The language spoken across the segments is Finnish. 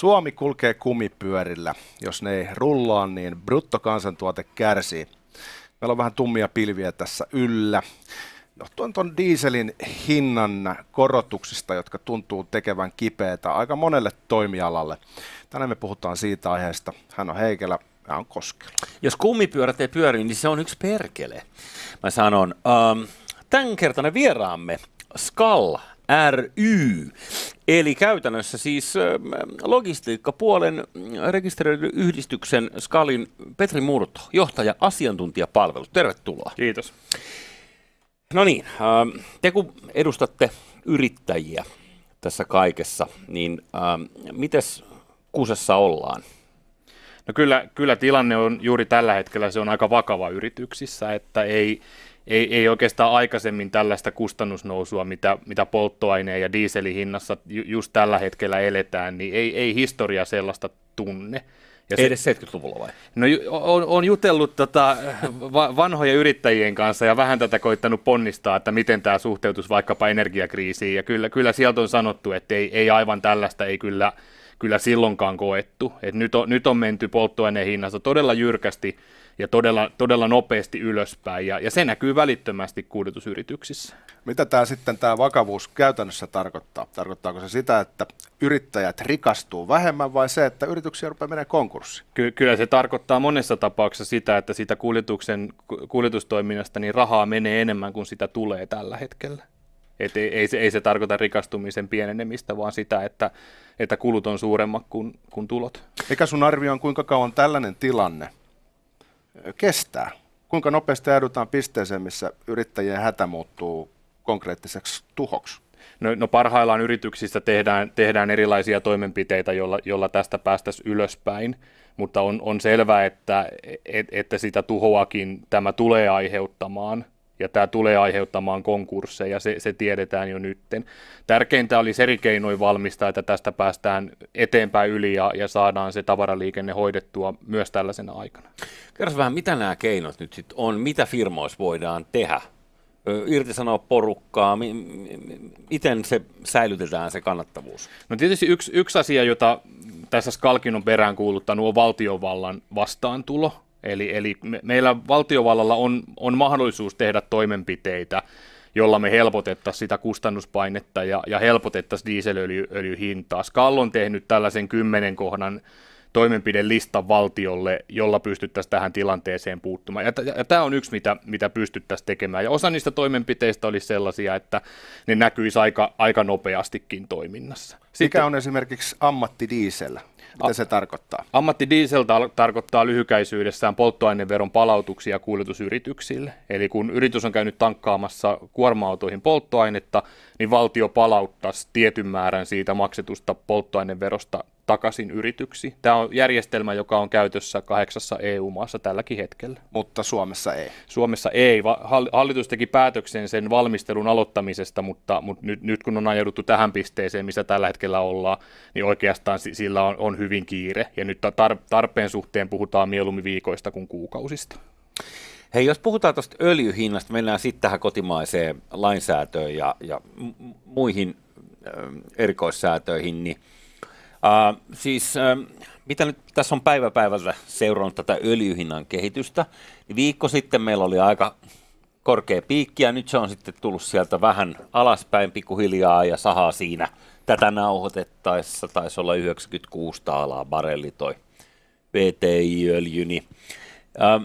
Suomi kulkee kumipyörillä. Jos ne ei rullaa, niin bruttokansantuote kärsii. Meillä on vähän tummia pilviä tässä yllä. Johtuen no, tuon dieselin hinnan korotuksista, jotka tuntuu tekevän kipeätä aika monelle toimialalle. Tänään me puhutaan siitä aiheesta. Hän on Heikelä, mä on Koskela. Jos kumipyörät ei pyöri, niin se on yksi perkele. Mä sanon, ähm, tämänkertainen vieraamme Skalla ry. Eli käytännössä siis logistiikkapuolen rekisteröidyn yhdistyksen Skalin Petri Murto, johtaja asiantuntijapalvelu. Tervetuloa. Kiitos. No niin, te kun edustatte yrittäjiä tässä kaikessa, niin mites kusessa ollaan? No kyllä, kyllä tilanne on juuri tällä hetkellä, se on aika vakava yrityksissä, että ei, ei, ei oikeastaan aikaisemmin tällaista kustannusnousua, mitä, mitä polttoaineen ja hinnassa ju, just tällä hetkellä eletään, niin ei, ei historia sellaista tunne. Ja se, Edes 70-luvulla vai? No on, on jutellut tota, vanhoja yrittäjien kanssa ja vähän tätä koittanut ponnistaa, että miten tämä suhteutus vaikkapa energiakriisiin. Ja kyllä, kyllä sieltä on sanottu, että ei, ei aivan tällaista ei kyllä, kyllä silloinkaan koettu. Et nyt, on, nyt on menty polttoaineen hinnassa todella jyrkästi ja todella, todella nopeasti ylöspäin, ja, ja se näkyy välittömästi kuljetusyrityksissä. Mitä tämä sitten tämä vakavuus käytännössä tarkoittaa? Tarkoittaako se sitä, että yrittäjät rikastuu vähemmän vai se, että yrityksiä rupeaa menemään konkurssiin? Ky- kyllä se tarkoittaa monessa tapauksessa sitä, että sitä kuljetuksen, kuljetustoiminnasta niin rahaa menee enemmän kuin sitä tulee tällä hetkellä. Et ei, ei, se, ei se tarkoita rikastumisen pienenemistä, vaan sitä, että, että kulut on suuremmat kuin, kuin tulot. Eikä sun arvio on, kuinka kauan tällainen tilanne kestää? Kuinka nopeasti ajaudutaan pisteeseen, missä yrittäjien hätä muuttuu konkreettiseksi tuhoksi? No, no parhaillaan yrityksissä tehdään, tehdään erilaisia toimenpiteitä, jolla, jolla tästä päästäisiin ylöspäin, mutta on, on selvää, että, et, että sitä tuhoakin tämä tulee aiheuttamaan – ja tämä tulee aiheuttamaan konkursseja, se, se tiedetään jo nytten. Tärkeintä oli eri keinoin valmistaa, että tästä päästään eteenpäin yli ja, ja saadaan se tavaraliikenne hoidettua myös tällaisena aikana. Kerro vähän, mitä nämä keinot nyt sitten on, mitä firmoissa voidaan tehdä? sanoa porukkaa, miten se säilytetään se kannattavuus? No tietysti yksi, yksi asia, jota tässä Skalkin on peräänkuuluttanut, on valtiovallan vastaantulo Eli, eli me, meillä valtiovallalla on, on mahdollisuus tehdä toimenpiteitä, jolla me helpotettaisiin sitä kustannuspainetta ja, ja helpotettaisiin dieselöljyn hintaa. Skall on tehnyt tällaisen kymmenen kohdan toimenpidelistan valtiolle, jolla pystyttäisiin tähän tilanteeseen puuttumaan. Ja, t- ja tämä on yksi, mitä, mitä pystyttäisiin tekemään. Ja osa niistä toimenpiteistä oli sellaisia, että ne näkyisi aika, aika nopeastikin toiminnassa. Sitten, Mikä on esimerkiksi ammattidiisellä? Mitä se tarkoittaa? Ammattidiesel tar- tarkoittaa lyhykäisyydessään polttoaineveron palautuksia kuljetusyrityksille. Eli kun yritys on käynyt tankkaamassa kuorma-autoihin polttoainetta, niin valtio palauttaisi tietyn määrän siitä maksetusta polttoaineverosta takaisin yrityksi. Tämä on järjestelmä, joka on käytössä kahdeksassa EU-maassa tälläkin hetkellä. Mutta Suomessa ei. Suomessa ei. Hallitus teki päätöksen sen valmistelun aloittamisesta, mutta, mutta nyt, nyt kun on ajauduttu tähän pisteeseen, missä tällä hetkellä ollaan, niin oikeastaan sillä on, on hyvin kiire. Ja nyt tarpeen suhteen puhutaan mieluummin viikoista kuin kuukausista. Hei, jos puhutaan tuosta öljyhinnasta, mennään sitten tähän kotimaiseen lainsäätöön ja, ja muihin erikoissäätöihin, niin – Äh, siis mitä nyt tässä on päivä päivältä seurannut tätä öljyhinnan kehitystä, niin viikko sitten meillä oli aika korkea piikki ja nyt se on sitten tullut sieltä vähän alaspäin pikkuhiljaa ja sahaa siinä. Tätä nauhoitettaessa taisi olla 96 taalaa barelli toi VTI-öljy. Niin, ähm,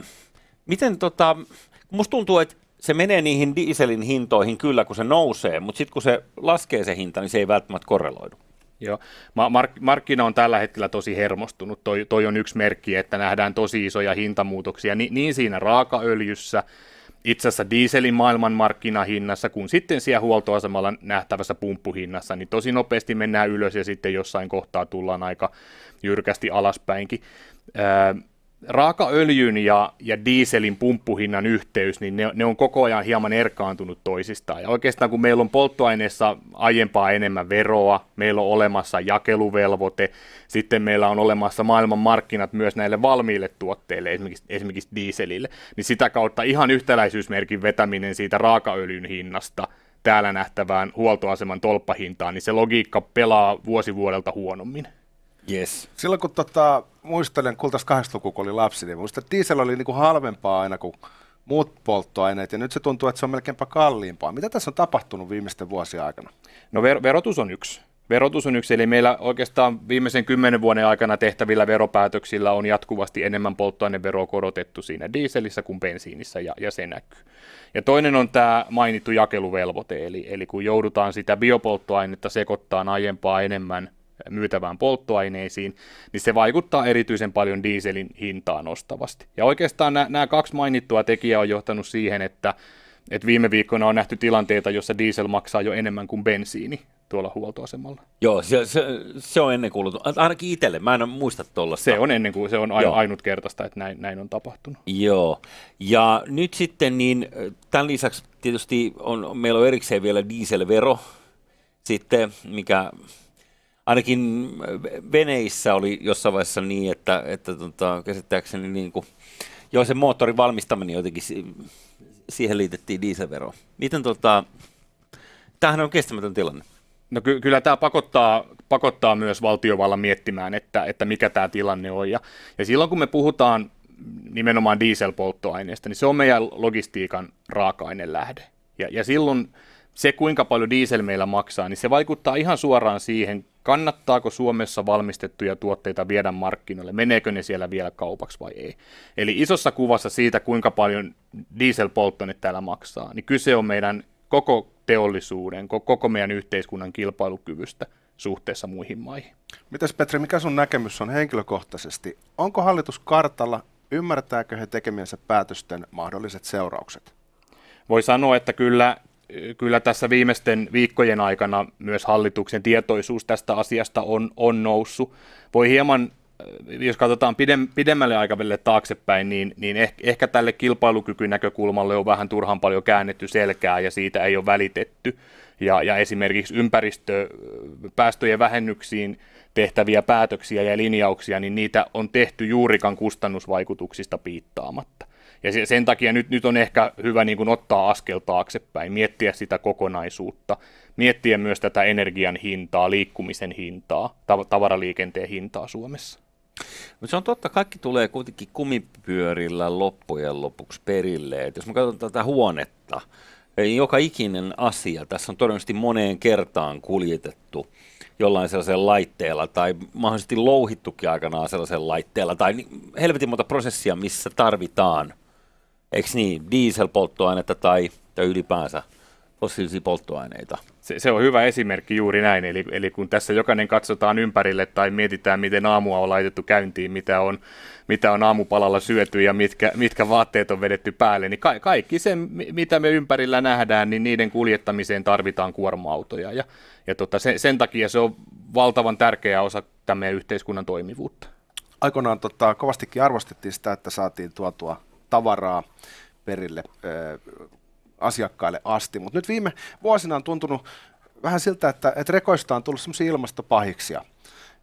miten tota, musta tuntuu, että se menee niihin dieselin hintoihin kyllä, kun se nousee, mutta sitten kun se laskee se hinta, niin se ei välttämättä korreloidu. Joo. Mark, markkina on tällä hetkellä tosi hermostunut. Toi, toi on yksi merkki, että nähdään tosi isoja hintamuutoksia niin, niin siinä raakaöljyssä, itse asiassa dieselin maailmanmarkkinahinnassa, kuin sitten siellä huoltoasemalla nähtävässä pumppuhinnassa, niin tosi nopeasti mennään ylös ja sitten jossain kohtaa tullaan aika jyrkästi alaspäinkin. Öö, raakaöljyn ja, ja dieselin pumppuhinnan yhteys, niin ne, ne on koko ajan hieman erkaantunut toisistaan. Ja oikeastaan kun meillä on polttoaineessa aiempaa enemmän veroa, meillä on olemassa jakeluvelvoite, sitten meillä on olemassa maailman markkinat myös näille valmiille tuotteille, esimerkiksi, esimerkiksi dieselille, niin sitä kautta ihan yhtäläisyysmerkin vetäminen siitä raakaöljyn hinnasta täällä nähtävään huoltoaseman tolppahintaan, niin se logiikka pelaa vuosivuodelta huonommin. Yes. Silloin kun tota, muistelen kultaista kahdesta lukua, kun oli lapsi, niin muistan, että diesel oli niinku halvempaa aina kuin muut polttoaineet, ja nyt se tuntuu, että se on melkeinpä kalliimpaa. Mitä tässä on tapahtunut viimeisten vuosien aikana? No ver- verotus on yksi. Verotus on yksi, eli meillä oikeastaan viimeisen kymmenen vuoden aikana tehtävillä veropäätöksillä on jatkuvasti enemmän polttoaineveroa korotettu siinä diiselissä kuin bensiinissä, ja, ja se näkyy. Ja toinen on tämä mainittu jakeluvelvoite, eli, eli kun joudutaan sitä biopolttoainetta sekoittamaan aiempaa enemmän – myytävään polttoaineisiin, niin se vaikuttaa erityisen paljon dieselin hintaan nostavasti. Ja oikeastaan nämä, nämä kaksi mainittua tekijää on johtanut siihen, että, että viime viikkoina on nähty tilanteita, jossa diesel maksaa jo enemmän kuin bensiini tuolla huoltoasemalla. Joo, se, se, se on ennen kuulut. Ainakin itselle, mä en muista tuolla. Se on ennen kuin se on aino, ainutkertaista, että näin, näin on tapahtunut. Joo, ja nyt sitten niin tämän lisäksi tietysti on, meillä on erikseen vielä dieselvero, sitten, mikä ainakin eh, veneissä oli jossain vaiheessa niin, että, että tota, käsittääkseni niin kuin, joo, se moottorin valmistaminen jotenkin, siihen liitettiin dieselvero. Miten tota, tämähän on kestämätön tilanne. No ky- kyllä tämä pakottaa, pakottaa myös valtiovallan miettimään, että, että mikä tämä tilanne on. Ja, ja silloin kun me puhutaan nimenomaan dieselpolttoaineesta, niin se on meidän logistiikan raaka-ainelähde. Ja, ja silloin se, kuinka paljon diesel meillä maksaa, niin se vaikuttaa ihan suoraan siihen, kannattaako Suomessa valmistettuja tuotteita viedä markkinoille, meneekö ne siellä vielä kaupaksi vai ei. Eli isossa kuvassa siitä, kuinka paljon dieselpolttoaine täällä maksaa, niin kyse on meidän koko teollisuuden, koko meidän yhteiskunnan kilpailukyvystä suhteessa muihin maihin. Mitäs Petri, mikä sun näkemys on henkilökohtaisesti? Onko hallitus kartalla, ymmärtääkö he tekemiensä päätösten mahdolliset seuraukset? Voi sanoa, että kyllä kyllä tässä viimeisten viikkojen aikana myös hallituksen tietoisuus tästä asiasta on, on noussut. Voi hieman, äh, jos katsotaan pidem, pidemmälle aikavälille taaksepäin, niin, niin ehkä, ehkä tälle kilpailukykynäkökulmalle on vähän turhan paljon käännetty selkää ja siitä ei ole välitetty. Ja, ja esimerkiksi ympäristöpäästöjen äh, vähennyksiin tehtäviä päätöksiä ja linjauksia, niin niitä on tehty juurikaan kustannusvaikutuksista piittaamatta. Ja sen takia nyt, nyt on ehkä hyvä niin kuin ottaa askel taaksepäin, miettiä sitä kokonaisuutta, miettiä myös tätä energian hintaa, liikkumisen hintaa, tavaraliikenteen hintaa Suomessa. Mutta se on totta, kaikki tulee kuitenkin kumipyörillä loppujen lopuksi perille. Et jos me katson tätä huonetta, joka ikinen asia, tässä on todennäköisesti moneen kertaan kuljetettu jollain sellaisella laitteella tai mahdollisesti louhittukin aikanaan sellaisella laitteella tai helvetin monta prosessia, missä tarvitaan eikö niin, dieselpolttoainetta tai, tai ylipäänsä fossiilisia polttoaineita. Se, se on hyvä esimerkki juuri näin, eli, eli kun tässä jokainen katsotaan ympärille tai mietitään, miten aamua on laitettu käyntiin, mitä on, mitä on aamupalalla syöty ja mitkä, mitkä vaatteet on vedetty päälle, niin ka- kaikki se, mitä me ympärillä nähdään, niin niiden kuljettamiseen tarvitaan kuorma-autoja, ja, ja tota, sen, sen takia se on valtavan tärkeä osa tämän meidän yhteiskunnan toimivuutta. Aikoinaan tota, kovastikin arvostettiin sitä, että saatiin tuotua tavaraa perille asiakkaille asti. Mutta nyt viime vuosina on tuntunut vähän siltä, että, että rekoista on tullut semmoisia ilmastopahiksia.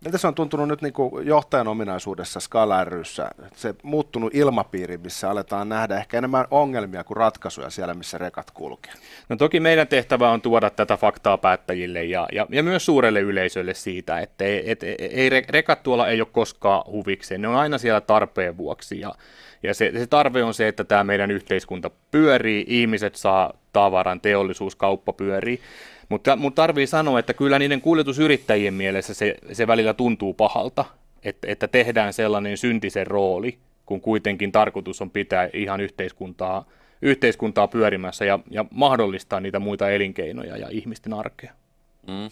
Miltä se on tuntunut nyt niin kuin johtajan ominaisuudessa Skalaryssä? Se muuttunut ilmapiiri, missä aletaan nähdä ehkä enemmän ongelmia kuin ratkaisuja siellä, missä rekat kulkee. No toki meidän tehtävä on tuoda tätä faktaa päättäjille ja, ja, ja myös suurelle yleisölle siitä, että e, e, ei, et, ei, rekat tuolla ei ole koskaan huvikseen. Ne on aina siellä tarpeen vuoksi ja, ja se, se tarve on se, että tämä meidän yhteiskunta pyörii, ihmiset saa tavaran teollisuuskauppa pyörii. Mutta mun tarvii sanoa, että kyllä niiden kuljetusyrittäjien mielessä se, se välillä tuntuu pahalta, että, että tehdään sellainen syntisen rooli, kun kuitenkin tarkoitus on pitää ihan yhteiskuntaa, yhteiskuntaa pyörimässä ja, ja mahdollistaa niitä muita elinkeinoja ja ihmisten arkea. Mm.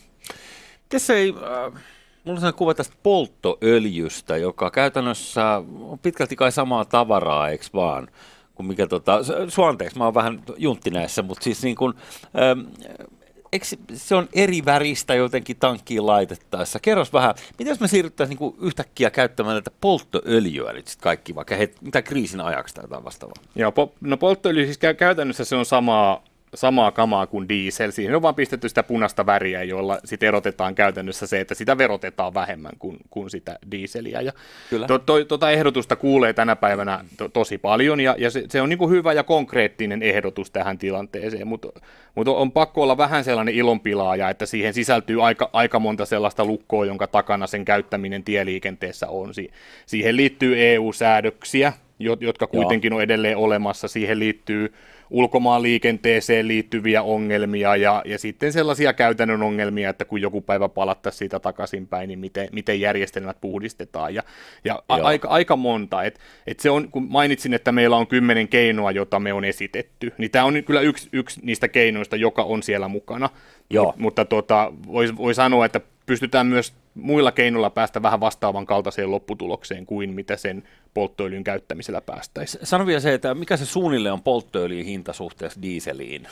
Tässä ei, äh, mulla on kuva tästä polttoöljystä, joka käytännössä on pitkälti kai samaa tavaraa, eikö vaan? kuin mikä tota, su- anteeksi, mä oon vähän juntti näissä, mutta siis niin kuin, ähm, se on eri väristä jotenkin tankkiin laitettaessa. Kerros vähän, miten jos me siirryttäisiin niin yhtäkkiä käyttämään näitä polttoöljyä nyt sitten kaikki, vaikka he, mitä kriisin ajaksi tai jotain vastaavaa? Joo, po, no polttoöljy siis käytännössä se on samaa samaa kamaa kuin diesel. Siihen on vaan pistetty sitä punaista väriä, jolla sit erotetaan käytännössä se, että sitä verotetaan vähemmän kuin, kuin sitä dieseliä. Ja Kyllä. To, to, tuota ehdotusta kuulee tänä päivänä to, tosi paljon, ja, ja se, se on kuin niinku hyvä ja konkreettinen ehdotus tähän tilanteeseen, mutta mut on pakko olla vähän sellainen ilonpilaaja, että siihen sisältyy aika, aika monta sellaista lukkoa, jonka takana sen käyttäminen tieliikenteessä on. Si, siihen liittyy EU-säädöksiä, jotka kuitenkin Joo. on edelleen olemassa. Siihen liittyy ulkomaan liikenteeseen liittyviä ongelmia ja, ja sitten sellaisia käytännön ongelmia, että kun joku päivä palattaisiin siitä takaisinpäin, niin miten, miten järjestelmät puhdistetaan ja, ja a, aika, aika monta. Et, et se on, kun mainitsin, että meillä on kymmenen keinoa, jota me on esitetty, niin tämä on kyllä yksi, yksi niistä keinoista, joka on siellä mukana. Joo. Mut, mutta tota, voi, voi sanoa, että pystytään myös muilla keinoilla päästä vähän vastaavan kaltaiseen lopputulokseen kuin mitä sen polttoöljyn käyttämisellä päästäisiin. Sano vielä se, että mikä se suunnille on polttoöljyn hinta suhteessa diiseliin?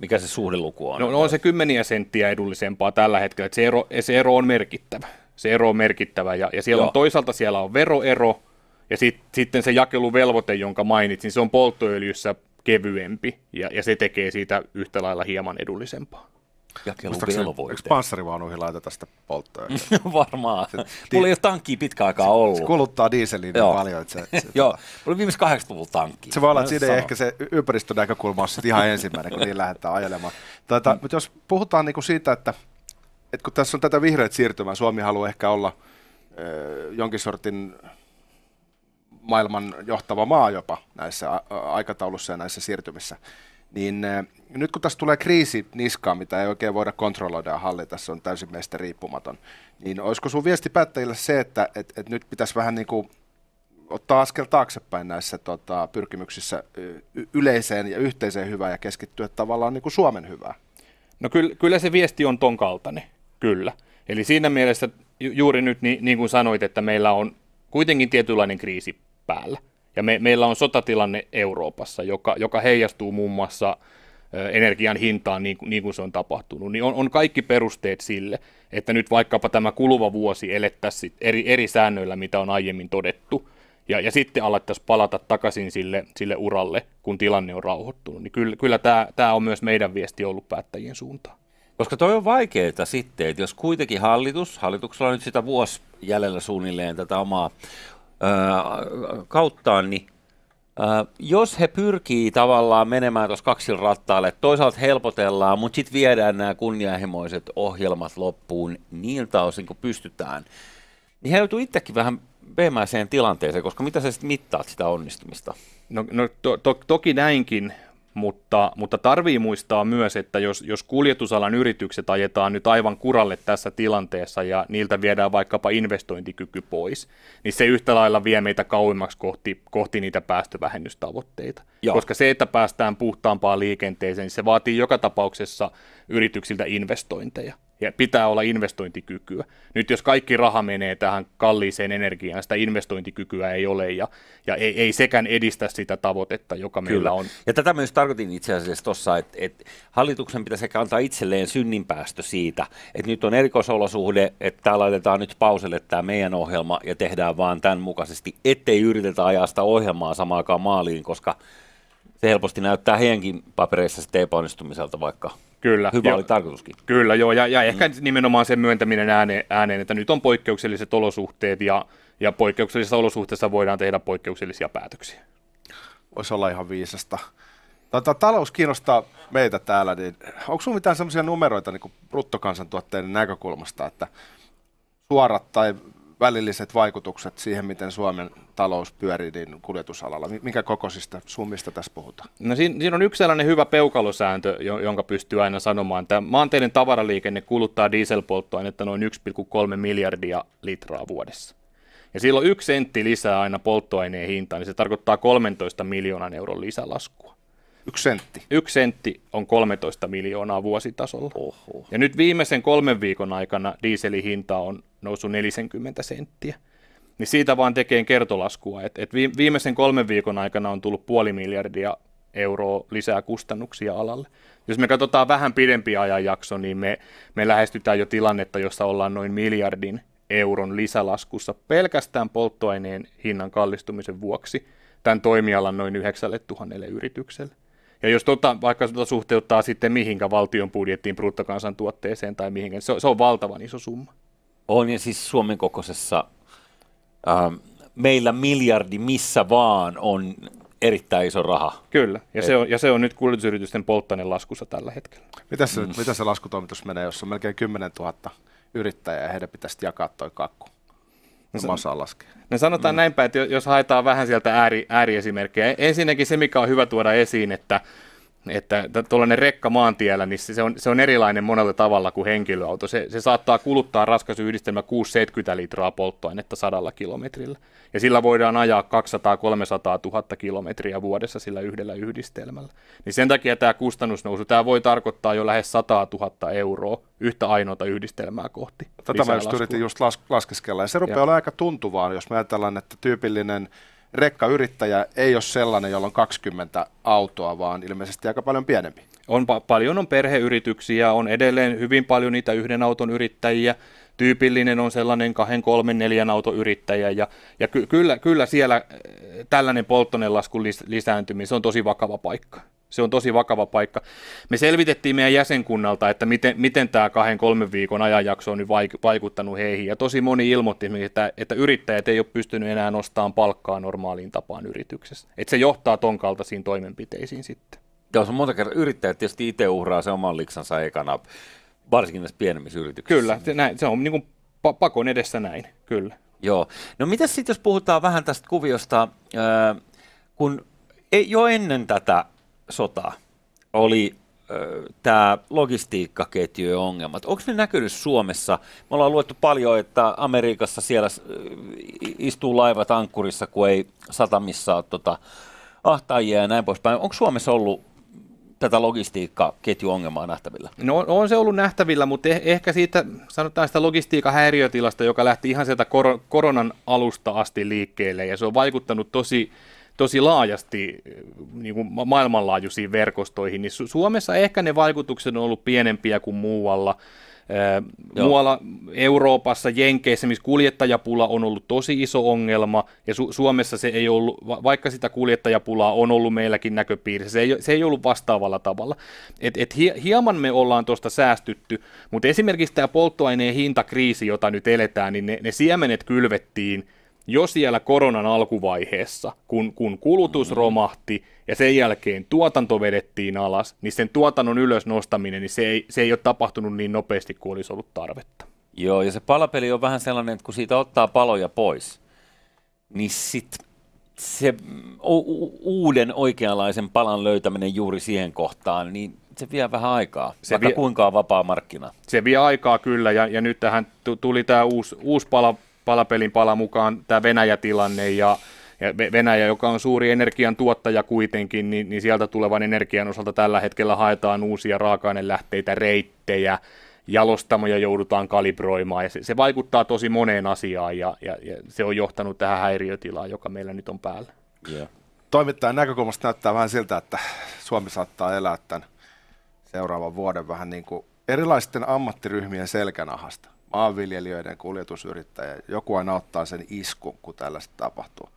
Mikä se suhdeluku on? No, no on se kymmeniä senttiä edullisempaa tällä hetkellä, että se ero, se ero on merkittävä. Se ero on merkittävä ja, ja siellä Joo. on toisaalta siellä on veroero ja sit, sitten se jakeluvelvoite, jonka mainitsin, se on polttoöljyssä kevyempi ja, ja se tekee siitä yhtä lailla hieman edullisempaa jakeluvelvoite. Eikö panssarivaunuihin laiteta sitä polttoa? No, varmaan. Se, di- Mulla ei ole tankkia pitkä aikaa ollut. Se kuluttaa dieseliä niin paljon. Että se, se, Joo, oli viimeis 80-luvulla tankki. Se voi olla, että siinä ei ehkä se ympäristönäkökulma ole ihan ensimmäinen, kun niin lähdetään ajelemaan. Tätä, tuota, mm. Mutta jos puhutaan niinku siitä, että, että kun tässä on tätä vihreät siirtymää, Suomi haluaa ehkä olla ö, jonkin sortin maailman johtava maa jopa näissä aikataulussa ja näissä siirtymissä. Niin äh, nyt kun tässä tulee kriisi niskaan, mitä ei oikein voida kontrolloida ja hallita, se on täysin meistä riippumaton, niin olisiko sun viesti päättäjille se, että et, et nyt pitäisi vähän niin kuin ottaa askel taaksepäin näissä tota, pyrkimyksissä y- yleiseen ja yhteiseen hyvään ja keskittyä tavallaan niin kuin Suomen hyvään? No kyllä, kyllä se viesti on ton kaltainen, kyllä. Eli siinä mielessä ju- juuri nyt, niin, niin kuin sanoit, että meillä on kuitenkin tietynlainen kriisi päällä. Ja me, meillä on sotatilanne Euroopassa, joka, joka heijastuu muun muassa energian hintaan niin, niin kuin se on tapahtunut, niin on, on kaikki perusteet sille, että nyt vaikkapa tämä kuluva vuosi elettäisiin eri, eri säännöillä, mitä on aiemmin todettu, ja, ja sitten alettaisiin palata takaisin sille, sille uralle, kun tilanne on rauhoittunut. Niin kyllä, kyllä tämä, tämä on myös meidän viesti ollut päättäjien suuntaan. Koska toi on vaikeaa sitten, että jos kuitenkin hallitus, hallituksella on nyt sitä vuosi jäljellä suunnilleen tätä omaa, kauttaan, niin jos he pyrkii tavallaan menemään tuossa kaksilla rattaille, toisaalta helpotellaan, mutta sitten viedään nämä kunnianhimoiset ohjelmat loppuun niiltä osin kun pystytään, niin he joutuu itsekin vähän veemäiseen tilanteeseen, koska mitä sä sitten mittaat sitä onnistumista? No, no to, to, toki näinkin, mutta, mutta tarvii muistaa myös, että jos, jos kuljetusalan yritykset ajetaan nyt aivan kuralle tässä tilanteessa ja niiltä viedään vaikkapa investointikyky pois, niin se yhtä lailla vie meitä kauemmaksi kohti, kohti niitä päästövähennystavoitteita. Joo. Koska se, että päästään puhtaampaan liikenteeseen, niin se vaatii joka tapauksessa yrityksiltä investointeja ja pitää olla investointikykyä. Nyt jos kaikki raha menee tähän kalliiseen energiaan, sitä investointikykyä ei ole ja, ja ei, ei sekään edistä sitä tavoitetta, joka Kyllä. meillä on. Ja tätä myös tarkoitin itse asiassa tuossa, että, että hallituksen pitäisi ehkä antaa itselleen synninpäästö siitä, että nyt on erikoisolosuhde, että täällä laitetaan nyt pauselle tämä meidän ohjelma ja tehdään vaan tämän mukaisesti, ettei yritetä ajaa sitä ohjelmaa samaakaan maaliin, koska se helposti näyttää heidänkin papereissa sitten epäonnistumiselta, vaikka Kyllä. Hyvä jo, oli tarkoituskin. Kyllä, joo, ja, ja mm. ehkä mm. nimenomaan sen myöntäminen ääneen, ääneen, että nyt on poikkeukselliset olosuhteet, ja, ja poikkeuksellisissa olosuhteissa voidaan tehdä poikkeuksellisia päätöksiä. Voisi olla ihan viisasta. Tätä tota, talous kiinnostaa meitä täällä, niin onko sinulla mitään sellaisia numeroita niin bruttokansantuotteiden näkökulmasta, että suorat tai välilliset vaikutukset siihen, miten Suomen talous pyörii niin kuljetusalalla? Mikä kokoisista summista tässä puhutaan? No siinä, siinä on yksi sellainen hyvä peukalosääntö, jonka pystyy aina sanomaan. Tämä maanteiden tavaraliikenne kuluttaa dieselpolttoainetta noin 1,3 miljardia litraa vuodessa. Ja silloin yksi sentti lisää aina polttoaineen hintaan, niin se tarkoittaa 13 miljoonan euron lisälaskua. Yksi sentti? Yksi sentti on 13 miljoonaa vuositasolla. Oho. Ja nyt viimeisen kolmen viikon aikana dieselihinta on noussut 40 senttiä. Niin siitä vaan tekee kertolaskua, että et viimeisen kolmen viikon aikana on tullut puoli miljardia euroa lisää kustannuksia alalle. Jos me katsotaan vähän pidempi ajanjakso, niin me, me lähestytään jo tilannetta, jossa ollaan noin miljardin euron lisälaskussa pelkästään polttoaineen hinnan kallistumisen vuoksi tämän toimialan noin 9000 yritykselle. Ja jos tota, vaikka tota suhteuttaa sitten mihinkä valtion budjettiin, bruttokansantuotteeseen tai mihinkä, se, se on valtavan iso summa. On ja siis Suomen kokoisessa ähm, meillä miljardi missä vaan on erittäin iso raha. Kyllä, ja, se on, ja se on nyt kuljetusyritysten polttainen laskussa tällä hetkellä. Mitä se, mm. se laskutoimitus menee, jos on melkein 10 000 yrittäjää ja heidän pitäisi jakaa toi kakku? No, no mä osaan No sanotaan mm. näinpä, että jos haetaan vähän sieltä ääri, ääriesimerkkejä. Ensinnäkin se, mikä on hyvä tuoda esiin, että että tuollainen rekka maantiellä, niin se on, se on erilainen monella tavalla kuin henkilöauto. Se, se saattaa kuluttaa raskas yhdistelmä 6-70 litraa polttoainetta sadalla kilometrillä. Ja sillä voidaan ajaa 200 300 000 kilometriä vuodessa sillä yhdellä yhdistelmällä. Niin sen takia tämä kustannusnousu, tämä voi tarkoittaa jo lähes 100 000 euroa yhtä ainoata yhdistelmää kohti. Tätä mä just yritin just las- laskeskella. Ja se rupeaa olemaan aika tuntuvaan, jos me ajatellaan, että tyypillinen – rekkayrittäjä ei ole sellainen, jolla on 20 autoa, vaan ilmeisesti aika paljon pienempi. On pa- paljon on perheyrityksiä, on edelleen hyvin paljon niitä yhden auton yrittäjiä. Tyypillinen on sellainen kahden, kolmen, neljän auton yrittäjä ja, ja ky- kyllä, kyllä siellä eh, tällainen laskun lis- lisääntyminen, se on tosi vakava paikka. Se on tosi vakava paikka. Me selvitettiin meidän jäsenkunnalta, että miten, miten tämä kahden, kolmen viikon ajanjakso on nyt vaikuttanut heihin. Ja tosi moni ilmoitti, että, että yrittäjät ei ole pystynyt enää nostamaan palkkaa normaaliin tapaan yrityksessä. Että se johtaa ton kaltaisiin toimenpiteisiin sitten. Tässä on monta kertaa yrittäjät tietysti itse uhraa se oman liksansa ekana, varsinkin näissä pienemmissä yrityksissä. Kyllä, se, näin, se on niin kuin pakon edessä näin, kyllä. Joo. No mitä sitten, jos puhutaan vähän tästä kuviosta, kun jo ennen tätä sota oli tämä logistiikkaketjujen ongelmat. Onko ne näkynyt Suomessa? Me ollaan luettu paljon, että Amerikassa siellä istuu laivat ankkurissa, kun ei satamissa ole tota ahtaajia ja näin poispäin. Onko Suomessa ollut tätä logistiikkaketjuongelmaa nähtävillä? No on se ollut nähtävillä, mutta eh- ehkä siitä sanotaan sitä logistiikan häiriötilasta, joka lähti ihan sieltä kor- koronan alusta asti liikkeelle ja se on vaikuttanut tosi tosi laajasti eh, niin kuin maailmanlaajuisiin verkostoihin, niin Suomessa ehkä ne vaikutukset on ollut pienempiä kuin muualla. Eh, Joo. Muualla Euroopassa, Jenkeissä, missä kuljettajapula on ollut tosi iso ongelma, ja Su- Suomessa se ei ollut, vaikka sitä kuljettajapulaa on ollut meilläkin näköpiirissä, se ei, se ei ollut vastaavalla tavalla. Et, et hieman me ollaan tuosta säästytty, mutta esimerkiksi tämä polttoaineen hintakriisi, jota nyt eletään, niin ne, ne siemenet kylvettiin jo siellä koronan alkuvaiheessa, kun, kun kulutus mm. romahti ja sen jälkeen tuotanto vedettiin alas, niin sen tuotannon ylös nostaminen, niin se ei, se ei ole tapahtunut niin nopeasti kuin olisi ollut tarvetta. Joo, ja se palapeli on vähän sellainen, että kun siitä ottaa paloja pois, niin sit se u- uuden oikeanlaisen palan löytäminen juuri siihen kohtaan, niin se vie vähän aikaa, se vaikka vie, kuinka on vapaa markkina. Se vie aikaa kyllä, ja, ja nyt tähän tuli tämä uusi, uusi pala palapelin pala mukaan tämä Venäjä-tilanne ja ja Venäjä, joka on suuri energian tuottaja kuitenkin, niin, niin sieltä tulevan energian osalta tällä hetkellä haetaan uusia raaka-ainelähteitä, reittejä, jalostamoja joudutaan kalibroimaan, ja se, se vaikuttaa tosi moneen asiaan, ja, ja, ja se on johtanut tähän häiriötilaan, joka meillä nyt on päällä. Yeah. Toimittajan näkökulmasta näyttää vähän siltä, että Suomi saattaa elää tämän seuraavan vuoden vähän niin kuin erilaisten ammattiryhmien selkänahasta maanviljelijöiden kuljetusyrittäjä, joku aina ottaa sen iskun, kun tällaista tapahtuu.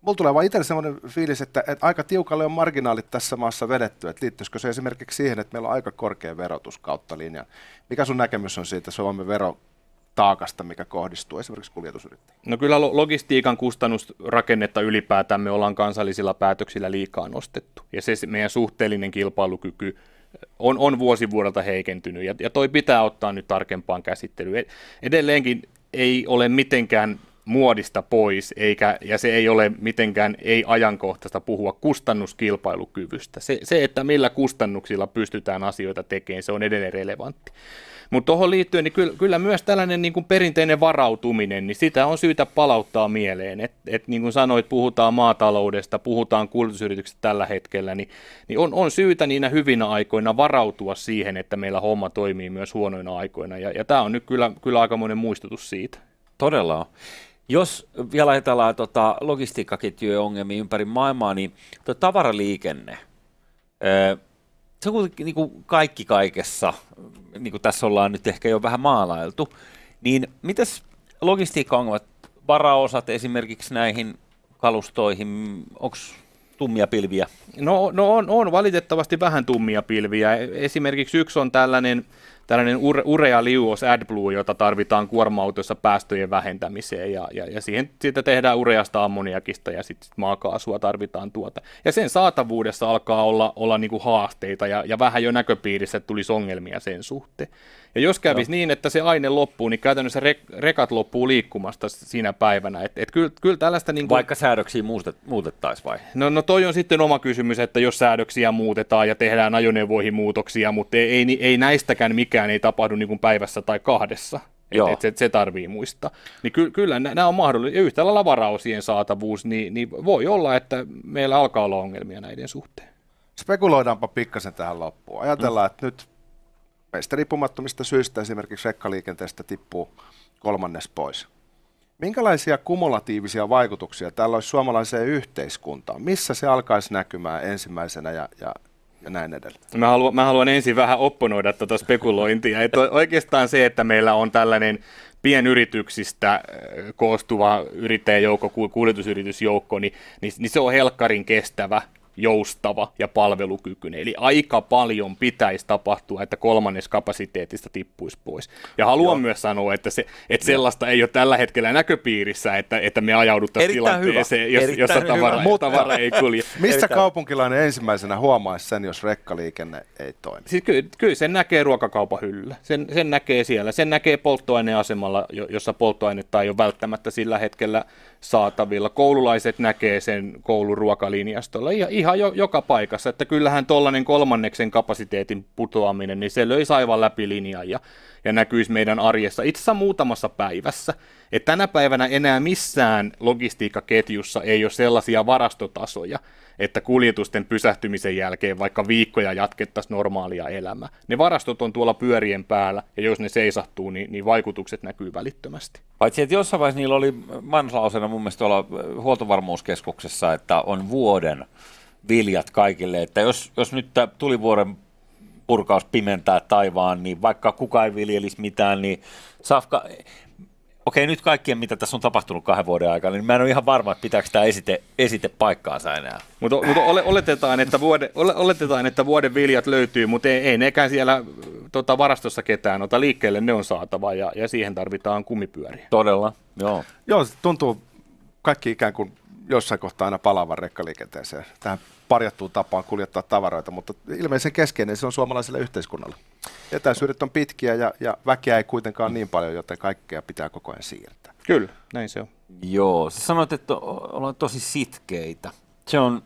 Mulla tulee vaan itselle sellainen fiilis, että, että aika tiukalle on marginaalit tässä maassa vedetty. Että liittyisikö se esimerkiksi siihen, että meillä on aika korkea verotus kautta linjan. Mikä sun näkemys on siitä Suomen vero, taakasta, mikä kohdistuu esimerkiksi kuljetusyrittäjiin? No kyllä logistiikan kustannusrakennetta ylipäätään me ollaan kansallisilla päätöksillä liikaa nostettu. Ja se meidän suhteellinen kilpailukyky on, on vuosi vuodelta heikentynyt ja, ja toi pitää ottaa nyt tarkempaan käsittelyyn. E, edelleenkin ei ole mitenkään muodista pois, eikä, ja se ei ole mitenkään ei ajankohtaista puhua kustannuskilpailukyvystä. Se, se, että millä kustannuksilla pystytään asioita tekemään, se on edelleen relevantti. Mutta tuohon liittyen, niin kyllä, kyllä myös tällainen niin kuin perinteinen varautuminen, niin sitä on syytä palauttaa mieleen. Että et, niin kuin sanoit, puhutaan maataloudesta, puhutaan kuljetusyrityksestä tällä hetkellä, niin, niin on, on syytä niinä hyvinä aikoina varautua siihen, että meillä homma toimii myös huonoina aikoina. Ja, ja tämä on nyt kyllä, kyllä aikamoinen muistutus siitä. Todella on. Jos vielä ajatellaan tota, logistiikkaketjujen ongelmia ympäri maailmaa, niin tuo tavaraliikenne, se on niin kuin kaikki kaikessa, niin kuin tässä ollaan nyt ehkä jo vähän maalailtu, niin mitäs on, varaosat esimerkiksi näihin kalustoihin, onko tummia pilviä? No, no on, on valitettavasti vähän tummia pilviä. Esimerkiksi yksi on tällainen tällainen ure, urea liuos AdBlue, jota tarvitaan kuorma päästöjen vähentämiseen, ja, ja, ja siihen, siitä tehdään ureasta ammoniakista, ja sitten sit maakaasua tarvitaan tuota. Ja sen saatavuudessa alkaa olla, olla niinku haasteita, ja, ja vähän jo näköpiirissä, tulisi ongelmia sen suhteen. Ja jos kävisi Joo. niin, että se aine loppuu, niin käytännössä re- rekat loppuu liikkumasta siinä päivänä. Et, et kyllä, kyllä tällaista niin kuin... Vaikka säädöksiä muutet muutettaisiin vai? No, no toi on sitten oma kysymys, että jos säädöksiä muutetaan ja tehdään ajoneuvoihin muutoksia, mutta ei, ei, ei näistäkään mikään ei tapahdu niin kuin päivässä tai kahdessa. Että et se, se tarvii muistaa. Niin ky, kyllä nämä on mahdollista. Ja yhtä lailla varaosien saatavuus, niin, niin voi olla, että meillä alkaa olla ongelmia näiden suhteen. Spekuloidaanpa pikkasen tähän loppuun. Ajatellaan, mm. että nyt meistä riippumattomista syistä esimerkiksi rekkaliikenteestä tippuu kolmannes pois. Minkälaisia kumulatiivisia vaikutuksia tällä olisi suomalaiseen yhteiskuntaan? Missä se alkaisi näkymään ensimmäisenä ja, ja, ja näin edelleen? Mä haluan, mä haluan ensin vähän opponoida tuota spekulointia. Että oikeastaan se, että meillä on tällainen pienyrityksistä koostuva yrittäjäjoukko, kuljetusyritysjoukko, niin, niin, niin se on helkkarin kestävä joustava ja palvelukykyinen. Eli aika paljon pitäisi tapahtua, että kolmannes kapasiteetista tippuisi pois. Ja haluan Joo. myös sanoa, että, se, että sellaista ei ole tällä hetkellä näköpiirissä, että, että me ajauduttaisiin tilanteeseen, hyvä. jos, Erittäin jossa tavara, hyvä. Mutta, tavara ei kulje. Missä Erittäin. kaupunkilainen ensimmäisenä huomaisi sen, jos rekkaliikenne ei toimi? Siis kyllä, kyllä sen näkee ruokakaupan hyllyllä. Sen, sen näkee siellä. Sen näkee polttoaineasemalla, jossa polttoainetta ei ole välttämättä sillä hetkellä saatavilla. Koululaiset näkee sen kouluruokalinjastolla. Ihan ihan jo, joka paikassa, että kyllähän tuollainen kolmanneksen kapasiteetin putoaminen, niin se löi aivan läpi linjaa ja, ja näkyisi meidän arjessa itse asiassa muutamassa päivässä. Et tänä päivänä enää missään logistiikkaketjussa ei ole sellaisia varastotasoja, että kuljetusten pysähtymisen jälkeen vaikka viikkoja jatkettaisiin normaalia elämää. Ne varastot on tuolla pyörien päällä, ja jos ne seisahtuu, niin, niin vaikutukset näkyy välittömästi. Paitsi, että jossain vaiheessa niillä oli manslausena mun mielestä tuolla huoltovarmuuskeskuksessa, että on vuoden viljat kaikille. Että jos, jos nyt tulivuoren purkaus pimentää taivaan, niin vaikka kukaan ei viljelisi mitään, niin Safka, okei nyt kaikkien mitä tässä on tapahtunut kahden vuoden aikana, niin mä en ole ihan varma, että pitääkö tämä esite, esite paikkaansa enää. Mutta mut oletetaan, että vuode, oletetaan, että vuoden viljat löytyy, mutta ei, ei nekään siellä tota, varastossa ketään ota liikkeelle, ne on saatava ja, ja siihen tarvitaan kumipyöriä. Todella, joo. Joo, tuntuu kaikki ikään kuin jossain kohtaa aina palaavan rekkaliikenteeseen. Tähän parjattuun tapaan kuljettaa tavaroita, mutta ilmeisen keskeinen se on suomalaiselle yhteiskunnalle. Etäisyydet on pitkiä ja, ja väkeä ei kuitenkaan niin paljon, joten kaikkea pitää koko ajan siirtää. Kyllä, näin se on. Joo, sä sanoit, että ollaan tosi sitkeitä. Se on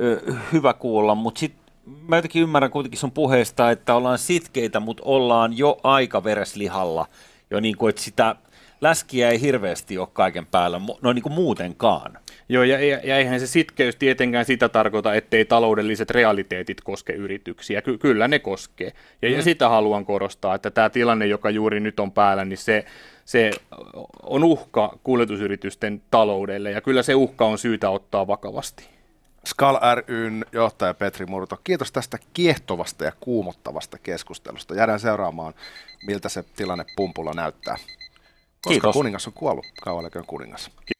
ö, hyvä kuulla, mutta sitten mä jotenkin ymmärrän kuitenkin sun puheesta, että ollaan sitkeitä, mutta ollaan jo aika vereslihalla. Jo niin kuin, että sitä läskiä ei hirveästi ole kaiken päällä, no niin kuin muutenkaan. Joo, ja, ja eihän se sitkeys tietenkään sitä tarkoita, ettei taloudelliset realiteetit koske yrityksiä. Ky- kyllä ne koskee. Ja, mm. ja sitä haluan korostaa, että tämä tilanne, joka juuri nyt on päällä, niin se, se on uhka kuljetusyritysten taloudelle, ja kyllä se uhka on syytä ottaa vakavasti. Skal ryn johtaja Petri Murto, kiitos tästä kiehtovasta ja kuumottavasta keskustelusta. Jäädään seuraamaan, miltä se tilanne pumpulla näyttää. Koska Kiitos. kuningas on kuollut, kauan kuningas. Kiitos.